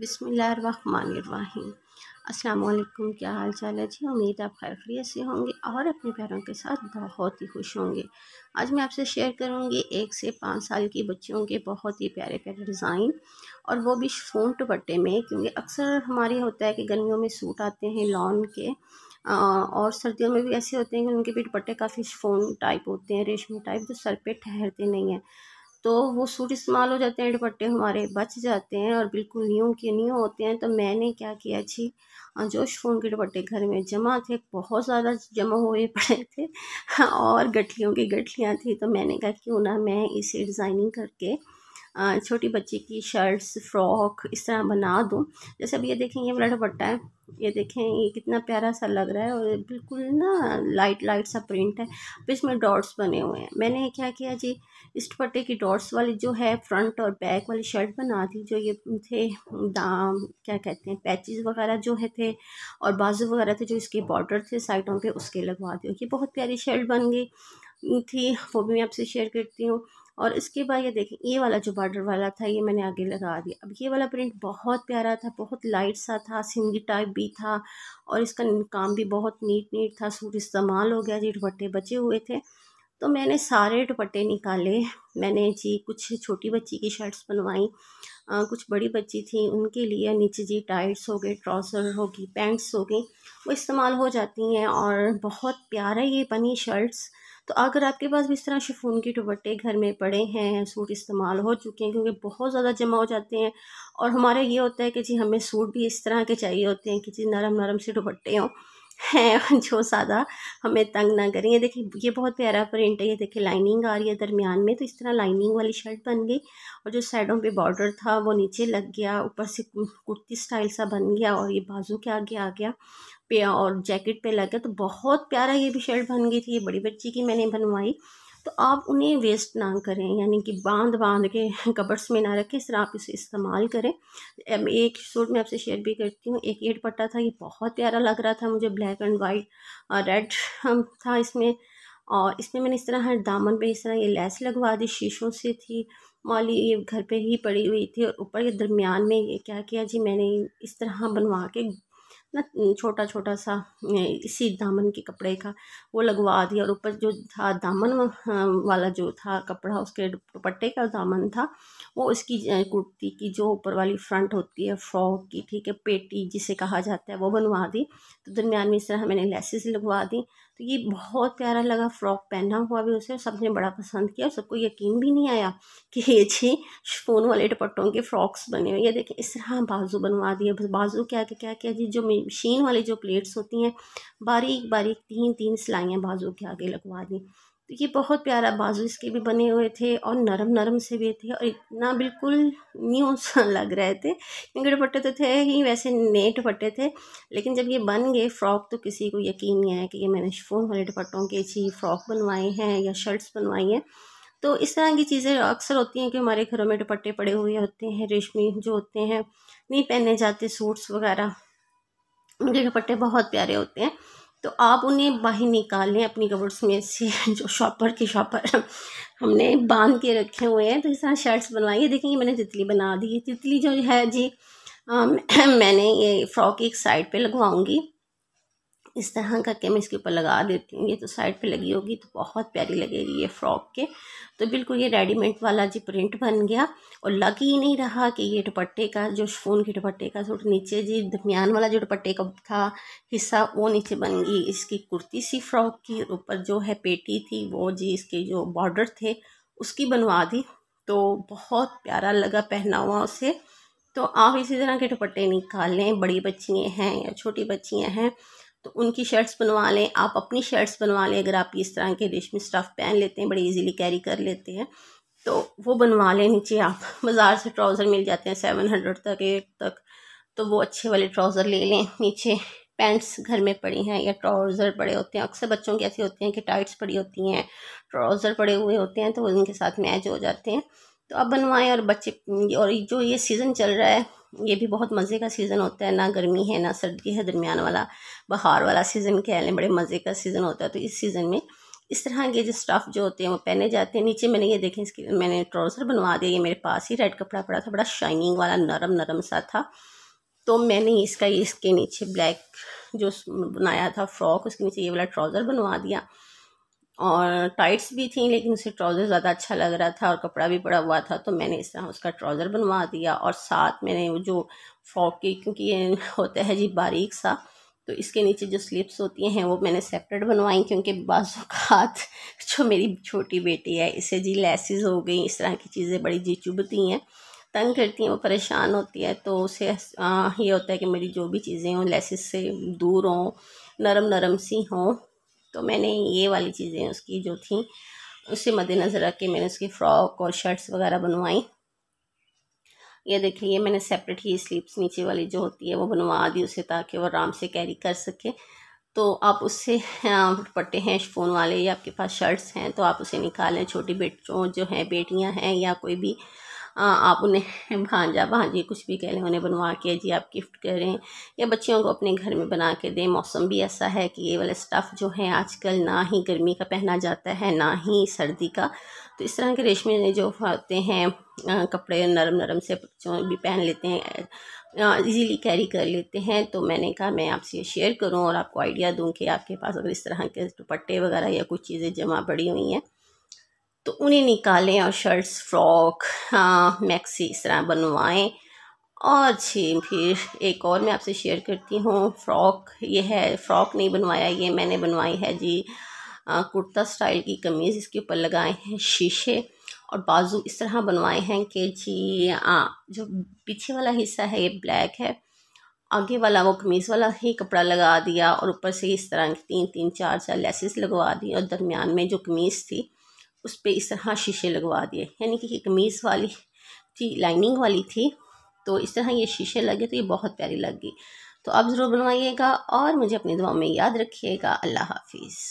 बिसमीम असलकुम क्या हाल चाल है जी उम्मीद आप खैर खैरियत से होंगे और अपने पैरों के साथ बहुत ही खुश होंगे आज मैं आपसे शेयर करूंगी एक से पाँच साल की बच्चियों के बहुत ही प्यारे प्यारे डिज़ाइन और वो भी फ़ोन दुपट्टे में क्योंकि अक्सर हमारे होता है कि गर्मियों में सूट आते हैं लॉन के और सर्दियों में भी ऐसे होते हैं कि उनके भी दुपट्टे काफ़ी फ़ोन टाइप होते हैं रेशमी टाइप जो सर पर ठहरते नहीं हैं तो वो सूट इस्तेमाल हो जाते हैं दुपट्टे हमारे बच जाते हैं और बिल्कुल न्यू के न्यू होते हैं तो मैंने क्या किया जी जो शिफोन के दुपट्टे घर में जमा थे बहुत ज़्यादा जमा हुए पड़े थे और गठलियों की गठलियाँ थी तो मैंने कहा क्यों ना मैं इसे डिज़ाइनिंग करके छोटी बच्ची की शर्ट्स फ्रॉक इस तरह बना दूँ जैसे अब ये देखें ये वाला दुपट्टा है ये देखें ये कितना प्यारा सा लग रहा है और बिल्कुल ना लाइट लाइट सा प्रिंट है अब इसमें डॉट्स बने हुए हैं मैंने क्या किया जी इस दुपट्टे की डॉट्स वाली जो है फ्रंट और बैक वाली शर्ट बना दी जो ये थे दाम क्या कहते हैं पैचेज़ वगैरह जो है थे और बाजू वगैरह थे जो इसके बॉर्डर थे साइडों पर उसके लगवा दिए ये बहुत प्यारी शर्ट बन गई थी वो भी मैं आपसे शेयर करती हूँ और इसके बाद ये देखें ये वाला जो बॉर्डर वाला था ये मैंने आगे लगा दिया अब ये वाला प्रिंट बहुत प्यारा था बहुत लाइट सा था सिंधी टाइप भी था और इसका काम भी बहुत नीट नीट था सूट इस्तेमाल हो गया जी दुपट्टे बचे हुए थे तो मैंने सारे दुपट्टे निकाले मैंने जी कुछ छोटी बच्ची की शर्ट्स बनवाई कुछ बड़ी बच्ची थी उनके लिए नीचे जी टाइट्स हो गए ट्राउज़र हो गई पैंट्स हो गई वो इस्तेमाल हो जाती हैं और बहुत प्यारा ये बनी शर्ट्स तो अगर आपके पास भी इस तरह शिफोन के दुपट्टे घर में पड़े हैं सूट इस्तेमाल हो चुके हैं क्योंकि बहुत ज़्यादा जमा हो जाते हैं और हमारा ये होता है कि जी हमें सूट भी इस तरह के चाहिए होते हैं कि जी नरम नरम से दुपट्टे हों हैं जो ज़्यादा हमें तंग ना करें ये देखिए ये बहुत प्यारा प्रिंट है ये देखिए लाइनिंग आ रही है दरमियान में तो इस तरह लाइनिंग वाली शर्ट बन गई और जो साइडों पे बॉर्डर था वो नीचे लग गया ऊपर से कुर्ती स्टाइल सा बन गया और ये बाजू के आगे आ गया पे और जैकेट पे लग गया तो बहुत प्यारा ये भी शर्ट बन गई थी ये बड़ी बच्ची की मैंने बनवाई तो आप उन्हें वेस्ट ना करें यानी कि बांध बांध के कबर्स में ना रखें सिर्फ आप इसे इस्तेमाल करें एक सूट मैं आपसे शेयर भी करती हूँ एक एड पट्टा था ये बहुत प्यारा लग रहा था मुझे ब्लैक एंड वाइट रेड था इसमें और इसमें मैंने इस तरह हर दामन पे इस तरह ये लैस लगवा दी शीशों से थी माली ये घर पे ही पड़ी हुई थी और ऊपर के दरमियान में ये क्या किया जी मैंने इस तरह हाँ बनवा के ना छोटा छोटा सा इसी दामन के कपड़े का वो लगवा दिया और ऊपर जो था दामन वाला जो था कपड़ा उसके दुपट्टे का दामन था वो उसकी कुर्ती की जो ऊपर वाली फ्रंट होती है फ्रॉक की ठीक है पेटी जिसे कहा जाता है वो बनवा दी तो दरमियान में इस तरह मैंने लेसेस लगवा दी तो ये बहुत प्यारा लगा फ्रॉक पहना हुआ भी उसे सबने बड़ा पसंद किया और सबको यकीन भी नहीं आया कि ये जी शिफोन वाले दुपट्टों के फ्रॉक्स बने हुए ये देखें इस तरह बाजू बनवा दिए बस बाजू क्या क्या क्या क्या जी जो मशीन वाली जो प्लेट्स होती हैं बारीक बारीक तीन तीन सिलाइयाँ बाजू के आगे लगवा दी तो ये बहुत प्यारा बाजू इसके भी बने हुए थे और नरम नरम से भी थे और इतना बिल्कुल न्यू सा लग रहे थे क्योंकि दुपट्टे तो थे ही वैसे नए दुपट्टे थे लेकिन जब ये बन गए फ्रॉक तो किसी को यकीन नहीं आया कि ये मैंने शिफोन वाले दुपट्टों के अच्छी फ्रॉक बनवाए हैं या शर्ट्स बनवाई हैं तो इस तरह की चीज़ें अक्सर होती हैं कि हमारे घरों में दुपट्टे पड़े हुए होते हैं रेशमी जो होते हैं नहीं पहने जाते सूट्स वगैरह उनके दुपट्टे बहुत प्यारे होते हैं तो आप उन्हें बाहर निकालें अपनी कबर्ड्स में से जो शॉपर के शॉपर हमने बांध के रखे हुए हैं तो इस तरह शर्ट्स बनवाइए देखेंगे मैंने तितली बना दी है तितली जो है जी आ, मैंने ये फ्रॉक एक साइड पे लगवाऊंगी इस तरह का के मैं इसके ऊपर लगा देती हूँ ये तो साइड पे लगी होगी तो बहुत प्यारी लगेगी ये फ्रॉक के तो बिल्कुल ये रेडीमेड वाला जी प्रिंट बन गया और लग ही नहीं रहा कि ये दुपट्टे का जो शफून के दुपट्टे का सूट नीचे जी दरमियान वाला जो दुपट्टे का था हिस्सा वो नीचे बन गई इसकी कुर्ती सी फ्रॉक की ऊपर जो है पेटी थी वो जी इसके जो बॉर्डर थे उसकी बनवा दी तो बहुत प्यारा लगा पहना हुआ उसे तो आप इसी तरह के दुपट्टे निकालें बड़ी बच्चियाँ हैं या छोटी बच्चियाँ हैं तो उनकी शर्ट्स बनवा लें आप अपनी शर्ट्स बनवा लें अगर आप इस तरह के रेशमी स्टफ़ पहन लेते हैं बड़े इजीली कैरी कर लेते हैं तो वो बनवा लें नीचे आप बाज़ार से ट्राउज़र मिल जाते हैं सेवन हंड्रेड तक एट तक तो वो अच्छे वाले ट्राउज़र ले लें नीचे पैंट्स घर में पड़ी हैं या ट्राउज़र पड़े होते हैं अक्सर बच्चों के ऐसे होते हैं कि टाइट्स पड़ी होती हैं ट्राउज़र पड़े हुए होते हैं तो वो उनके साथ मैच हो जाते हैं तो आप बनवाएं और बच्चे और जो ये सीज़न चल रहा है ये भी बहुत मज़े का सीज़न होता है ना गर्मी है ना सर्दी है दरमियान वाला बहार वाला सीज़न कह लें बड़े मज़े का सीज़न होता है तो इस सीज़न में इस तरह के जो स्टफ़ जो होते हैं वो पहने जाते हैं नीचे मैंने ये देखें इसके मैंने ट्राउज़र बनवा दिया ये मेरे पास ही रेड कपड़ा पड़ा था बड़ा शाइनिंग वाला नरम नरम सा था तो मैंने इसका इसके नीचे ब्लैक जो बनाया था फ्रॉक उसके नीचे ये वाला ट्राउज़र बनवा दिया और टाइट्स भी थी लेकिन उसे ट्राउज़र ज़्यादा अच्छा लग रहा था और कपड़ा भी पड़ा हुआ था तो मैंने इस तरह उसका ट्राउज़र बनवा दिया और साथ मैंने वो जो फ्रॉक की क्योंकि ये होता है जी बारीक सा तो इसके नीचे जो स्लिप्स होती हैं वो मैंने सेपरेट बनवाई क्योंकि बाज़ात जो मेरी छोटी बेटी है इसे जी लेसिस हो गई इस तरह की चीज़ें बड़ी जी चुभती हैं तंग करती हैं वो परेशान होती है तो उसे आ, ये होता है कि मेरी जो भी चीज़ें हों लेसिस से दूर हों नरम नरम सी हों तो मैंने ये वाली चीज़ें उसकी जो थी उससे मद्देनज़र रख के मैंने उसकी फ़्रॉक और शर्ट्स वगैरह बनवाई ये देख लीजिए मैंने सेपरेट ही स्लीव्स नीचे वाली जो होती है वो बनवा दी उसे ताकि वो आराम से कैरी कर सके तो आप उससे हाँ, दुपट्टे हैं फोन वाले या आपके पास शर्ट्स हैं तो आप उसे निकालें छोटी बेटियों जो हैं बेटियां हैं या कोई भी हाँ, आप उन्हें भांजा भांजी कुछ भी कह लें उन्हें बनवा के जी आप गिफ्ट करें या बच्चियों को अपने घर में बना के दें मौसम भी ऐसा है कि ये वाला स्टफ़ जो है आजकल ना ही गर्मी का पहना जाता है ना ही सर्दी का तो इस तरह के रेशमे जो होते हैं कपड़े नरम नरम से बच्चों भी पहन लेते हैं ईजीली कैरी कर लेते हैं तो मैंने कहा मैं आपसे शेयर करूं और आपको आइडिया दूं कि आपके पास अगर इस तरह के दुपट्टे वगैरह या कुछ चीज़ें जमा पड़ी हुई हैं तो उन्हें निकालें और शर्ट्स फ्रॉक हाँ मैक्सी इस तरह बनवाएं और जी फिर एक और मैं आपसे शेयर करती हूँ फ्रॉक ये है फ्रॉक नहीं बनवाया ये मैंने बनवाई है जी आ, कुर्ता स्टाइल की कमीज़ इसके ऊपर लगाए हैं शीशे और बाजू इस तरह बनवाए हैं कि जी आ, जो पीछे वाला हिस्सा है ये ब्लैक है आगे वाला वो कमीज़ वाला ही कपड़ा लगा दिया और ऊपर से इस तरह की तीन तीन चार चार लेसेस लगवा दी और दरमियान में जो कमीज़ थी उस पर इस तरह शीशे लगवा दिए यानी कि ये कमीज़ वाली थी लाइनिंग वाली थी तो इस तरह ये शीशे लगे तो ये बहुत प्यारी लगी तो आप ज़रूर बनवाइएगा और मुझे अपनी दुआ में याद रखिएगा अल्लाह हाफिज़